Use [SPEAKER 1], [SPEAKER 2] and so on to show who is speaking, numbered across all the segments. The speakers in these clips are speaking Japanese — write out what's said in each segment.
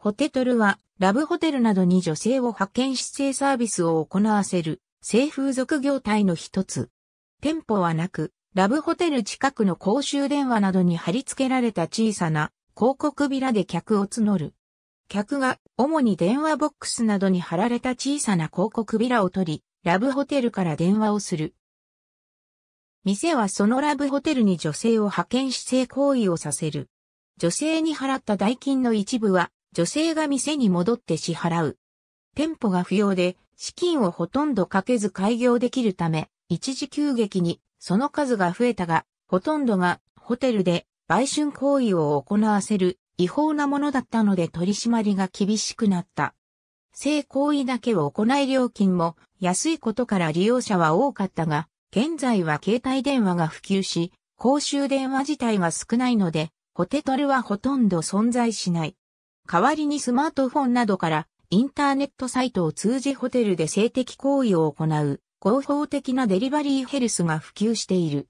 [SPEAKER 1] ホテトルは、ラブホテルなどに女性を派遣姿勢サービスを行わせる、性風俗業態の一つ。店舗はなく、ラブホテル近くの公衆電話などに貼り付けられた小さな広告ビラで客を募る。客が主に電話ボックスなどに貼られた小さな広告ビラを取り、ラブホテルから電話をする。店はそのラブホテルに女性を派遣し性行為をさせる。女性に払った代金の一部は女性が店に戻って支払う。店舗が不要で、資金をほとんどかけず開業できるため、一時急激にその数が増えたが、ほとんどがホテルで売春行為を行わせる違法なものだったので取り締まりが厳しくなった。性行為だけを行い料金も安いことから利用者は多かったが、現在は携帯電話が普及し、公衆電話自体が少ないので、ホテトルはほとんど存在しない。代わりにスマートフォンなどからインターネットサイトを通じホテルで性的行為を行う合法的なデリバリーヘルスが普及している。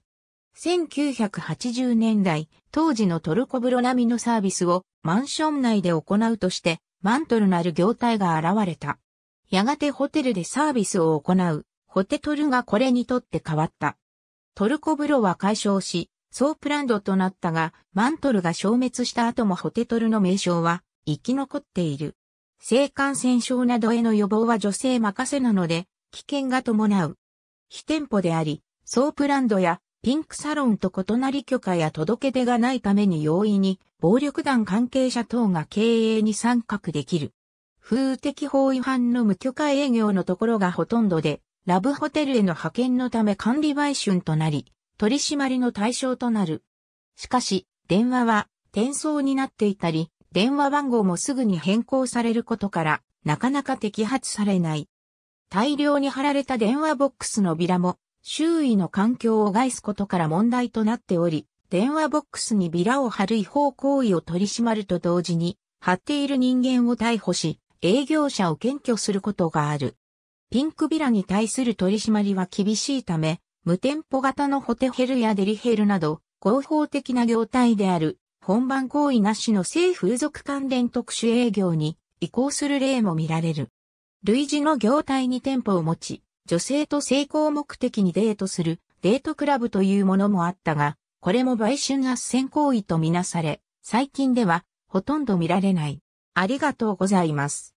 [SPEAKER 1] 1980年代、当時のトルコブロ並みのサービスをマンション内で行うとして、マントルなる業態が現れた。やがてホテルでサービスを行う、ホテトルがこれにとって変わった。トルコブロは解消し、ソープランドとなったが、マントルが消滅した後もホテトルの名称は生き残っている。性感染症などへの予防は女性任せなので、危険が伴う。非店舗であり、ソープランドやピンクサロンと異なり許可や届け出がないために容易に暴力団関係者等が経営に参画できる。風的法違反の無許可営業のところがほとんどで、ラブホテルへの派遣のため管理売春となり、取り締まりの対象となる。しかし、電話は転送になっていたり、電話番号もすぐに変更されることから、なかなか摘発されない。大量に貼られた電話ボックスのビラも、周囲の環境を害すことから問題となっており、電話ボックスにビラを貼る違法行為を取り締まると同時に、貼っている人間を逮捕し、営業者を検挙することがある。ピンクビラに対する取り締まりは厳しいため、無店舗型のホテヘルやデリヘルなど、合法的な業態である本番行為なしの性風俗関連特殊営業に移行する例も見られる。類似の業態に店舗を持ち、女性と性交目的にデートするデートクラブというものもあったが、これも売春斡旋行為とみなされ、最近ではほとんど見られない。ありがとうございます。